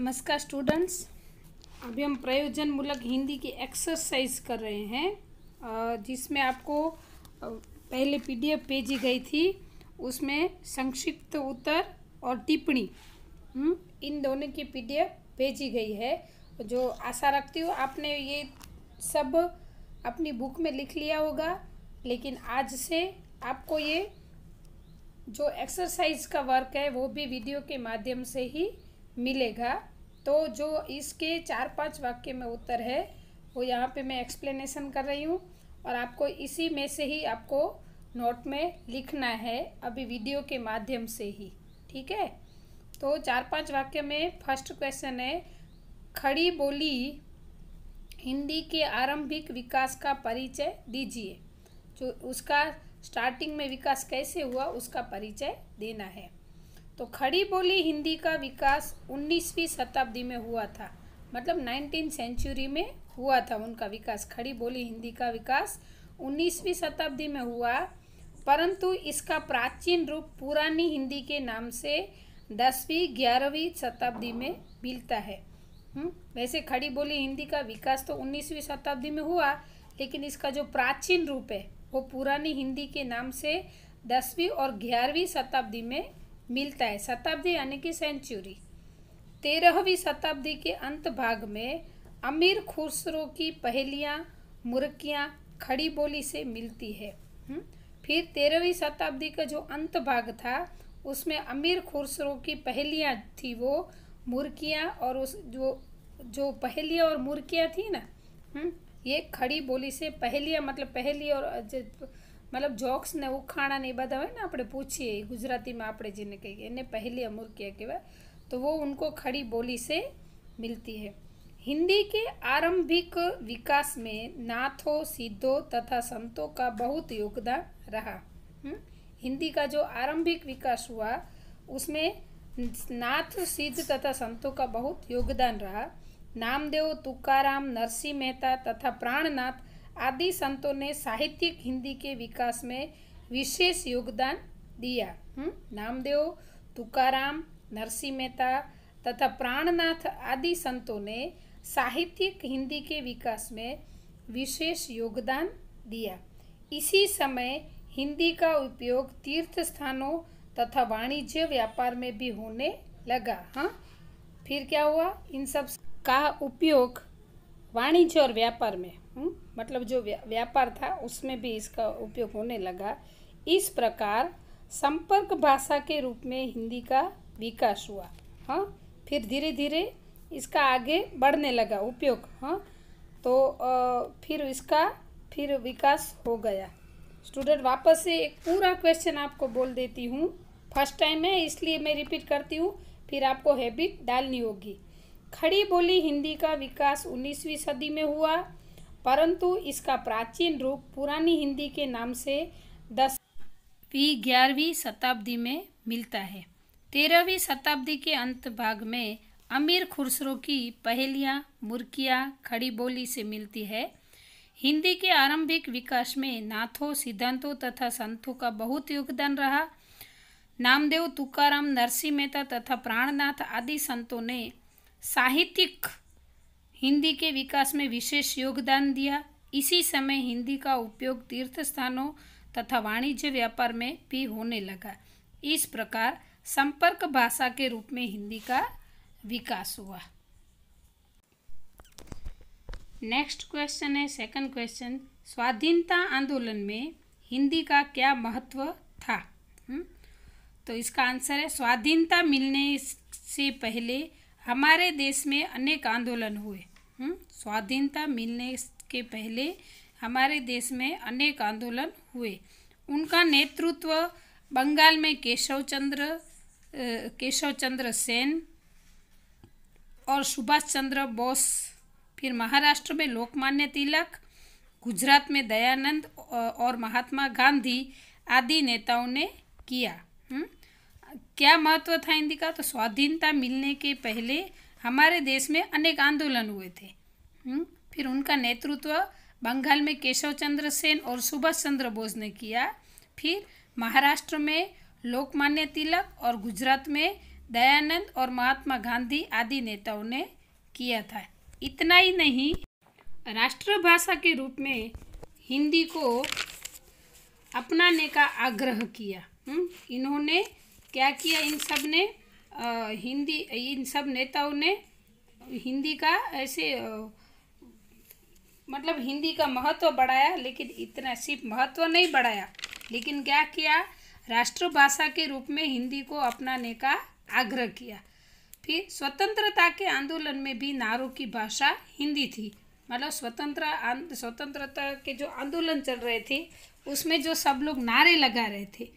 नमस्कार स्टूडेंट्स अभी हम प्रयोजन मूलक हिंदी की एक्सरसाइज कर रहे हैं जिसमें आपको पहले पीडीएफ भेजी गई थी उसमें संक्षिप्त उत्तर और टिप्पणी हम्म, इन दोनों की पीडीएफ भेजी गई है जो आशा रखती हूँ आपने ये सब अपनी बुक में लिख लिया होगा लेकिन आज से आपको ये जो एक्सरसाइज का वर्क है वो भी वीडियो के माध्यम से ही मिलेगा तो जो इसके चार पांच वाक्य में उत्तर है वो यहाँ पे मैं एक्सप्लेनेशन कर रही हूँ और आपको इसी में से ही आपको नोट में लिखना है अभी वीडियो के माध्यम से ही ठीक है तो चार पांच वाक्य में फर्स्ट क्वेश्चन है खड़ी बोली हिंदी के आरंभिक विकास का परिचय दीजिए जो उसका स्टार्टिंग में विकास कैसे हुआ उसका परिचय देना है तो खड़ी बोली हिंदी का विकास 19वीं शताब्दी में हुआ था मतलब 19 सेंचुरी में हुआ था उनका विकास खड़ी बोली हिंदी का विकास 19वीं शताब्दी में हुआ परंतु इसका प्राचीन रूप पुरानी हिंदी के नाम से दसवीं ग्यारहवीं शताब्दी में मिलता है हुँ? हम्म, वैसे खड़ी बोली हिंदी का विकास तो 19वीं शताब्दी में हुआ लेकिन इसका जो प्राचीन रूप है वो पुरानी हिंदी के नाम से दसवीं और ग्यारहवीं शताब्दी में मिलता है शताब्दी यानी कि सेंचुरी तेरहवीं शताब्दी के अंत भाग में अमीर खुसरो की पहेलियाँ मुर्कियाँ खड़ी बोली से मिलती है हम्म, फिर तेरहवीं शताब्दी का जो अंत भाग था उसमें अमीर खुसरो की पहेलियाँ थी वो मुरकियाँ और उस जो जो पहेलियाँ और मुरकियाँ थी ना हम्म, ये खड़ी बोली से पहेलियाँ मतलब पहेली और मतलब जॉक्स ने ઉખાણા ને એ બધા હોય ને આપણે પૂછીએ ગુજરાતીમાં આપણે कही इन्हें पहली अमूर किया કહેवाय तो वो उनको खड़ी बोली से मिलती है हिंदी के आरंभिक विकास में नाथों सिद्धों तथा संतों का बहुत योगदान रहा हुँ? हिंदी का जो आरंभिक विकास हुआ उसमें नाथ सिद्ध तथा संतों का बहुत योगदान रहा नामदेव तुकाराम नरसिंह मेहता तथा प्राणनाथ आदि संतों ने साहित्यिक हिंदी के विकास में विशेष योगदान दिया हम्म, नामदेव तुकाराम नरसिंह मेहता तथा प्राणनाथ आदि संतों ने साहित्यिक हिंदी के विकास में विशेष योगदान दिया इसी समय हिंदी का उपयोग तीर्थ स्थानों तथा वाणिज्य व्यापार में भी होने लगा हाँ फिर क्या हुआ इन सब का उपयोग वाणिज्य और व्यापार में हम्म, मतलब जो व्यापार था उसमें भी इसका उपयोग होने लगा इस प्रकार संपर्क भाषा के रूप में हिंदी का विकास हुआ हाँ फिर धीरे धीरे इसका आगे बढ़ने लगा उपयोग हाँ तो आ, फिर इसका फिर विकास हो गया स्टूडेंट वापस से एक पूरा क्वेश्चन आपको बोल देती हूँ फर्स्ट टाइम है इसलिए मैं रिपीट करती हूँ फिर आपको हैबिट डालनी होगी खड़ी बोली हिंदी का विकास उन्नीसवीं सदी में हुआ परंतु इसका प्राचीन रूप पुरानी हिंदी के नाम से दसवीं ग्यारहवीं शताब्दी में मिलता है तेरहवीं शताब्दी के अंत भाग में अमीर खुसरो की पहेलियाँ मुर्कियाँ खड़ी बोली से मिलती है हिंदी के आरंभिक विकास में नाथों सिद्धांतों तथा संतों का बहुत योगदान रहा नामदेव तुकाराम नरसिंह मेहता तथा प्राणनाथ आदि संतों ने साहित्यिक हिंदी के विकास में विशेष योगदान दिया इसी समय हिंदी का उपयोग तीर्थ स्थानों तथा वाणिज्य व्यापार में भी होने लगा इस प्रकार संपर्क भाषा के रूप में हिंदी का विकास हुआ नेक्स्ट क्वेश्चन है सेकंड क्वेश्चन स्वाधीनता आंदोलन में हिंदी का क्या महत्व था हुँ? हम्म, तो इसका आंसर है स्वाधीनता मिलने से पहले हमारे देश में अनेक आंदोलन हुए हम्म, स्वाधीनता मिलने के पहले हमारे देश में अनेक आंदोलन हुए उनका नेतृत्व बंगाल में केशव चंद्र केशव चंद्र सेन और सुभाष चंद्र बोस फिर महाराष्ट्र में लोकमान्य तिलक गुजरात में दयानंद और महात्मा गांधी आदि नेताओं ने किया हुँ? हम्म। क्या महत्व था हिंदी का तो स्वाधीनता मिलने के पहले हमारे देश में अनेक आंदोलन हुए थे हम्म? फिर उनका नेतृत्व बंगाल में केशव चंद्र सेन और सुभाष चंद्र बोस ने किया फिर महाराष्ट्र में लोकमान्य तिलक और गुजरात में दयानंद और महात्मा गांधी आदि नेताओं ने किया था इतना ही नहीं राष्ट्रभाषा के रूप में हिंदी को अपनाने का आग्रह किया हम्म? इन्होंने क्या किया इन सब ने आ, हिंदी इन सब नेताओं ने हिंदी का ऐसे आ, मतलब हिंदी का महत्व बढ़ाया लेकिन इतना सिर्फ महत्व नहीं बढ़ाया लेकिन क्या किया राष्ट्रभाषा के रूप में हिंदी को अपनाने का आग्रह किया फिर स्वतंत्रता के आंदोलन में भी नारों की भाषा हिंदी थी मतलब स्वतंत्र स्वतंत्रता के जो आंदोलन चल रहे थे उसमें जो सब लोग नारे लगा रहे थे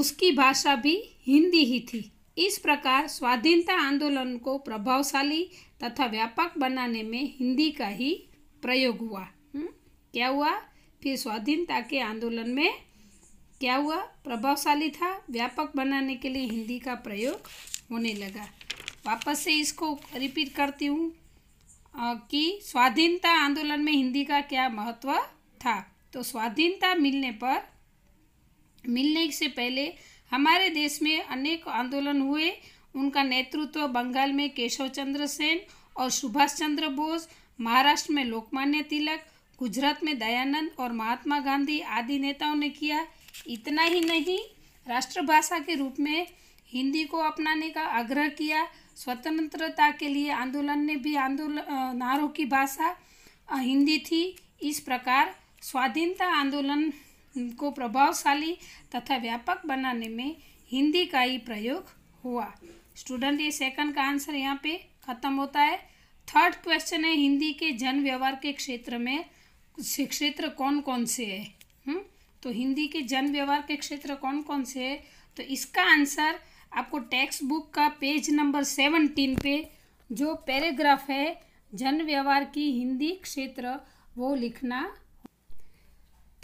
उसकी भाषा भी हिंदी ही थी इस प्रकार स्वाधीनता आंदोलन को प्रभावशाली तथा व्यापक बनाने में हिंदी का ही प्रयोग हुआ हुँ? हम्म, क्या हुआ फिर स्वाधीनता के आंदोलन में क्या हुआ प्रभावशाली था व्यापक बनाने के लिए हिंदी का प्रयोग होने लगा वापस से इसको रिपीट करती हूँ कि स्वाधीनता आंदोलन में हिंदी का क्या महत्व था तो स्वाधीनता मिलने पर मिलने से पहले हमारे देश में अनेक आंदोलन हुए उनका नेतृत्व बंगाल में केशव चंद्र सेन और सुभाष चंद्र बोस महाराष्ट्र में लोकमान्य तिलक गुजरात में दयानंद और महात्मा गांधी आदि नेताओं ने किया इतना ही नहीं राष्ट्रभाषा के रूप में हिंदी को अपनाने का आग्रह किया स्वतंत्रता के लिए आंदोलन ने भी आंदोलन नारों की भाषा हिंदी थी इस प्रकार स्वाधीनता आंदोलन को प्रभावशाली तथा व्यापक बनाने में हिंदी का ही प्रयोग हुआ स्टूडेंट ये सेकंड का आंसर यहाँ पे खत्म होता है थर्ड क्वेश्चन है हिंदी के जन व्यवहार के क्षेत्र में क्षेत्र कौन कौन से है हुँ? हम्म? तो हिंदी के जन व्यवहार के क्षेत्र कौन कौन से है तो इसका आंसर आपको टेक्स्ट बुक का पेज नंबर सेवनटीन पे जो पैराग्राफ है जन व्यवहार की हिंदी क्षेत्र वो लिखना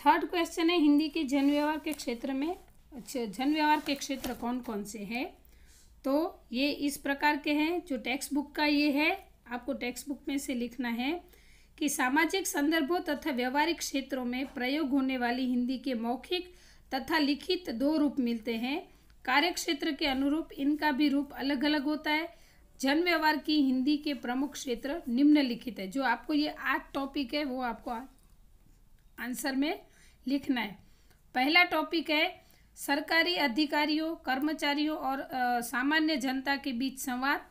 थर्ड क्वेश्चन है हिंदी के जन व्यवहार के क्षेत्र में अच्छा जन व्यवहार के क्षेत्र कौन कौन से हैं तो ये इस प्रकार के हैं जो टेक्स्ट बुक का ये है आपको टेक्स्ट बुक में से लिखना है कि सामाजिक संदर्भों तथा व्यवहारिक क्षेत्रों में प्रयोग होने वाली हिंदी के मौखिक तथा लिखित दो रूप मिलते हैं कार्यक्षेत्र के अनुरूप इनका भी रूप अलग अलग होता है जन व्यवहार की हिंदी के प्रमुख क्षेत्र निम्नलिखित है जो आपको ये आठ टॉपिक है वो आपको आंसर में लिखना है पहला टॉपिक है सरकारी अधिकारियों कर्मचारियों और आ, सामान्य जनता के बीच संवाद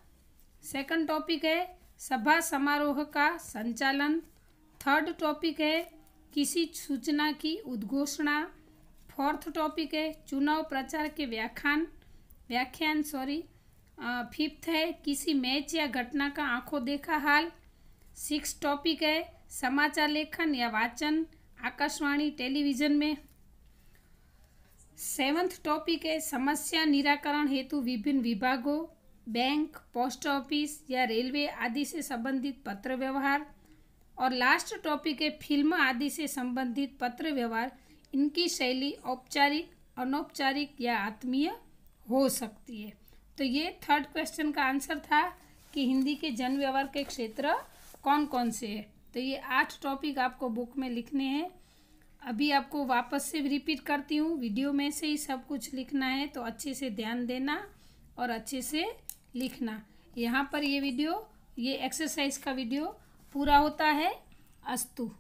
सेकंड टॉपिक है सभा समारोह का संचालन थर्ड टॉपिक है किसी सूचना की उद्घोषणा फोर्थ टॉपिक है चुनाव प्रचार के व्याख्यान व्याख्यान सॉरी फिफ्थ है किसी मैच या घटना का आंखों देखा हाल सिक्स टॉपिक है समाचार लेखन या वाचन आकाशवाणी टेलीविजन में सेवंथ टॉपिक है समस्या निराकरण हेतु विभिन्न विभागों बैंक पोस्ट ऑफिस या रेलवे आदि से संबंधित पत्र व्यवहार और लास्ट टॉपिक है फिल्म आदि से संबंधित पत्र व्यवहार इनकी शैली औपचारिक अनौपचारिक या आत्मीय हो सकती है तो ये थर्ड क्वेश्चन का आंसर था कि हिंदी के जन व्यवहार के क्षेत्र कौन कौन से है तो ये आठ टॉपिक आपको बुक में लिखने हैं अभी आपको वापस से रिपीट करती हूँ वीडियो में से ही सब कुछ लिखना है तो अच्छे से ध्यान देना और अच्छे से लिखना यहाँ पर ये वीडियो ये एक्सरसाइज का वीडियो पूरा होता है अस्तु